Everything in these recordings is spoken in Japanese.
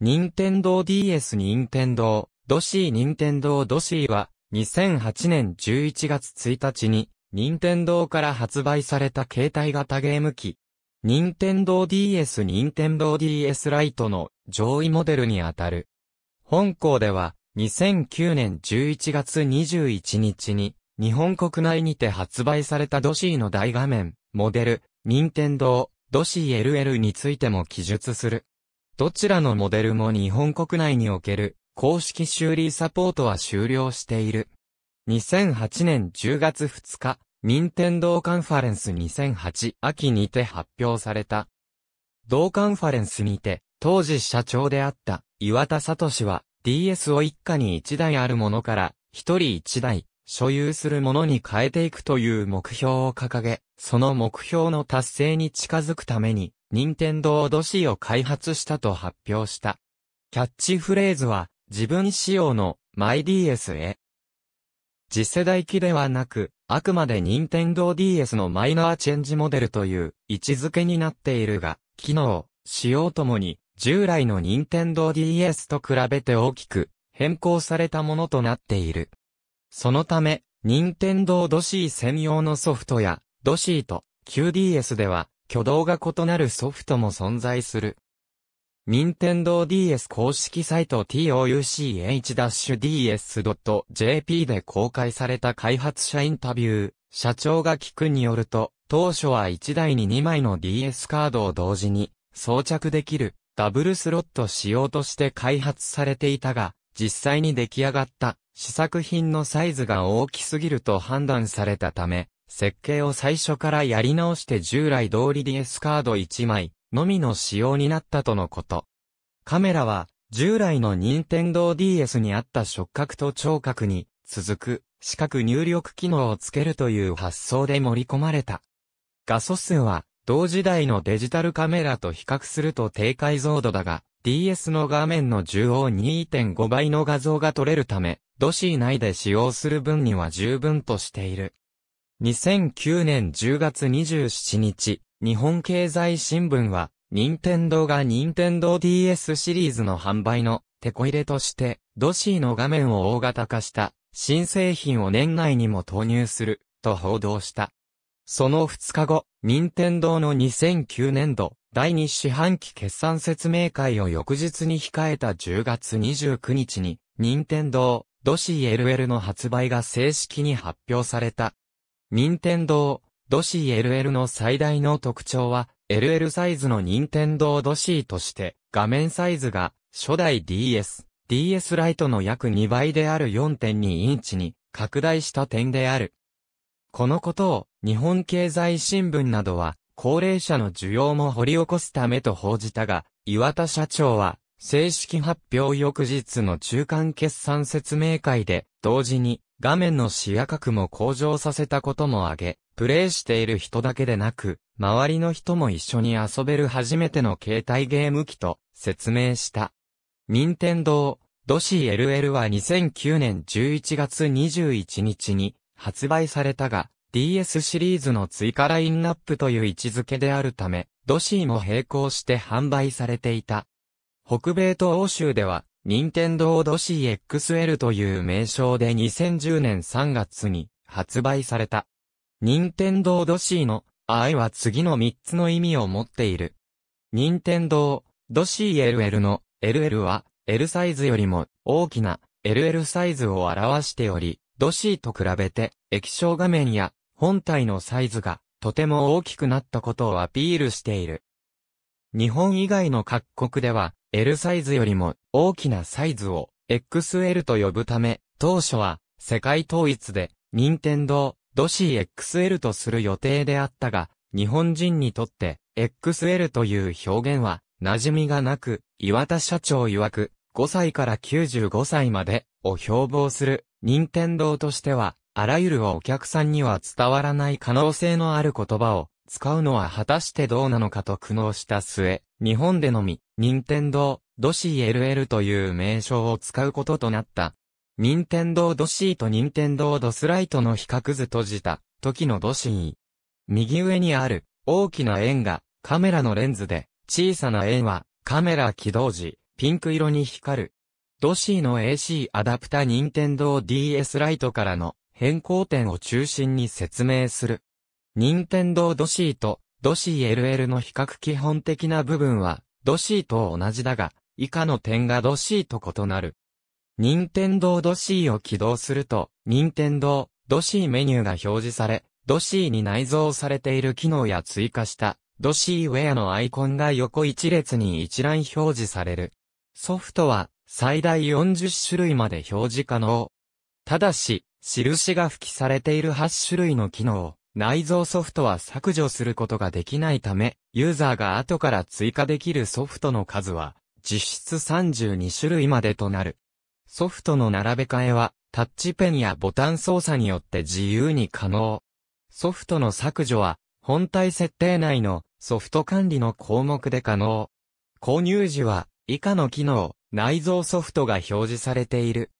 任天堂 DS 任天堂ドシー任天堂ドシーは2008年11月1日に任天堂から発売された携帯型ゲーム機。任天堂 DS 任天堂 DS ライトの上位モデルにあたる。本校では2009年11月21日に日本国内にて発売されたドシーの大画面、モデル、任天堂ドシー LL についても記述する。どちらのモデルも日本国内における公式修理サポートは終了している。2008年10月2日、任天堂カンファレンス2008秋にて発表された。同カンファレンスにて、当時社長であった岩田聡は DS を一家に一台あるものから、一人一台、所有するものに変えていくという目標を掲げ、その目標の達成に近づくために、任天堂ドシーを開発したと発表した。キャッチフレーズは、自分仕様の MyDS へ。次世代機ではなく、あくまで任天堂 DS のマイナーチェンジモデルという位置づけになっているが、機能、仕様ともに、従来の任天堂 DS と比べて大きく変更されたものとなっている。そのため、任天堂ドシー専用のソフトや、ドシーと QDS では、挙動が異なるソフトも存在する。任天堂 DS 公式サイト touch-ds.jp で公開された開発者インタビュー、社長が聞くによると、当初は1台に2枚の DS カードを同時に装着できるダブルスロット仕様として開発されていたが、実際に出来上がった試作品のサイズが大きすぎると判断されたため、設計を最初からやり直して従来通り DS カード1枚のみの仕様になったとのこと。カメラは従来の任天堂 DS にあった触覚と聴覚に続く視覚入力機能をつけるという発想で盛り込まれた。画素数は同時代のデジタルカメラと比較すると低解像度だが、DS の画面の中央2.5倍の画像が撮れるため、シ市内で使用する分には十分としている。2009年10月27日、日本経済新聞は、任天堂が任天堂 DS シリーズの販売の手こ入れとして、ドシーの画面を大型化した新製品を年内にも投入すると報道した。その2日後、任天堂の2009年度第2四半期決算説明会を翌日に控えた10月29日に、任天堂ドー l l の発売が正式に発表された。任天堂ドー l l の最大の特徴は、LL サイズの任天堂ドーとして、画面サイズが初代 DS、DS ライトの約2倍である4.2インチに拡大した点である。このことを日本経済新聞などは高齢者の需要も掘り起こすためと報じたが、岩田社長は正式発表翌日の中間決算説明会で、同時に画面の視野角も向上させたことも挙げ、プレイしている人だけでなく、周りの人も一緒に遊べる初めての携帯ゲーム機と説明した。任天堂、ドシ LL は2009年11月21日に発売されたが、DS シリーズの追加ラインナップという位置づけであるため、ドシーも並行して販売されていた。北米と欧州では、任天堂 DOCXL という名称で2010年3月に発売された。任天堂 DOC の愛は次の3つの意味を持っている。任天堂 DOCLL の LL は L サイズよりも大きな LL サイズを表しており、DOC と比べて液晶画面や本体のサイズがとても大きくなったことをアピールしている。日本以外の各国では、L サイズよりも大きなサイズを XL と呼ぶため、当初は世界統一で任天堂ドシー XL とする予定であったが、日本人にとって XL という表現は馴染みがなく、岩田社長曰く5歳から95歳までを標榜する任天堂としては、あらゆるお客さんには伝わらない可能性のある言葉を使うのは果たしてどうなのかと苦悩した末、日本でのみ任天堂、ドシー LL という名称を使うこととなった。任天堂ドシーと任天堂ドスライトの比較図閉じた、時のドシー。右上にある、大きな円が、カメラのレンズで、小さな円は、カメラ起動時、ピンク色に光る。ドシーの AC アダプタ任天堂 DS ライトからの変更点を中心に説明する。任天堂ドシーとドシー LL の比較基本的な部分はドシーと同じだが、以下の点がドーと異なる。任天堂ドーを起動すると、任天堂ドーメニューが表示され、ドシーに内蔵されている機能や追加したドシーウェアのアイコンが横一列に一覧表示される。ソフトは最大40種類まで表示可能。ただし、印が付記されている8種類の機能、内蔵ソフトは削除することができないため、ユーザーが後から追加できるソフトの数は、実質32種類までとなる。ソフトの並べ替えは、タッチペンやボタン操作によって自由に可能。ソフトの削除は、本体設定内のソフト管理の項目で可能。購入時は、以下の機能、内蔵ソフトが表示されている。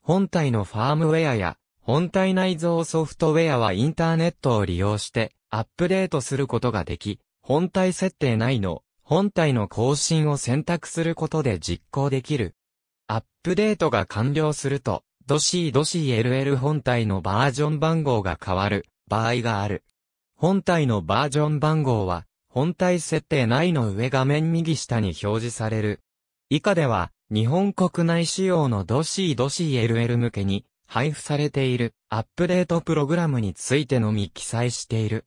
本体のファームウェアや本体内蔵ソフトウェアはインターネットを利用してアップデートすることができ、本体設定内の本体の更新を選択することで実行できる。アップデートが完了すると、ドシードシー LL 本体のバージョン番号が変わる場合がある。本体のバージョン番号は、本体設定内の上画面右下に表示される。以下では、日本国内仕様のドシードシー LL 向けに、配布されているアップデートプログラムについてのみ記載している。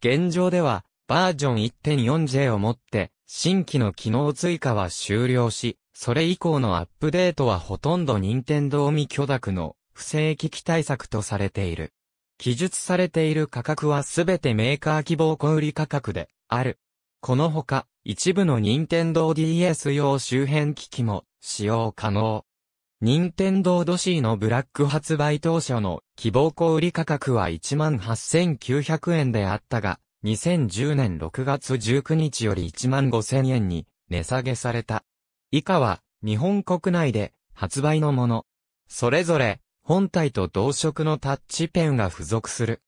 現状ではバージョン 1.4J をもって新規の機能追加は終了し、それ以降のアップデートはほとんど任天堂未許諾の不正機器対策とされている。記述されている価格はすべてメーカー希望小売価格である。このほか、一部の任天堂 DS 用周辺機器も使用可能。任天堂ドシーのブラック発売当初の希望小売価格は18,900円であったが、2010年6月19日より15,000円に値下げされた。以下は日本国内で発売のもの。それぞれ本体と同色のタッチペンが付属する。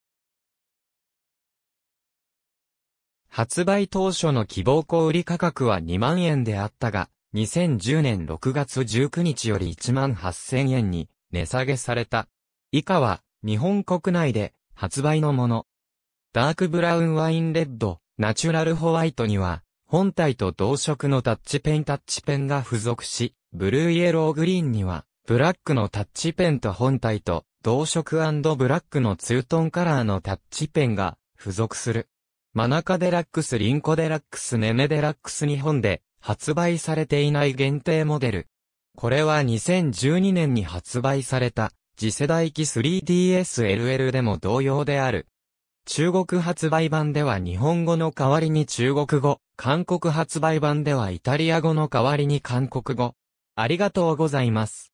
発売当初の希望小売価格は2万円であったが、2010年6月19日より1万8000円に値下げされた。以下は日本国内で発売のもの。ダークブラウンワインレッド、ナチュラルホワイトには、本体と同色のタッチペンタッチペンが付属し、ブルーイエローグリーンには、ブラックのタッチペンと本体と同色ブラックのツートンカラーのタッチペンが付属する。マナカデラックス、リンコデラックス、ネネデラックス日本で発売されていない限定モデル。これは2012年に発売された次世代機 3DSLL でも同様である。中国発売版では日本語の代わりに中国語、韓国発売版ではイタリア語の代わりに韓国語。ありがとうございます。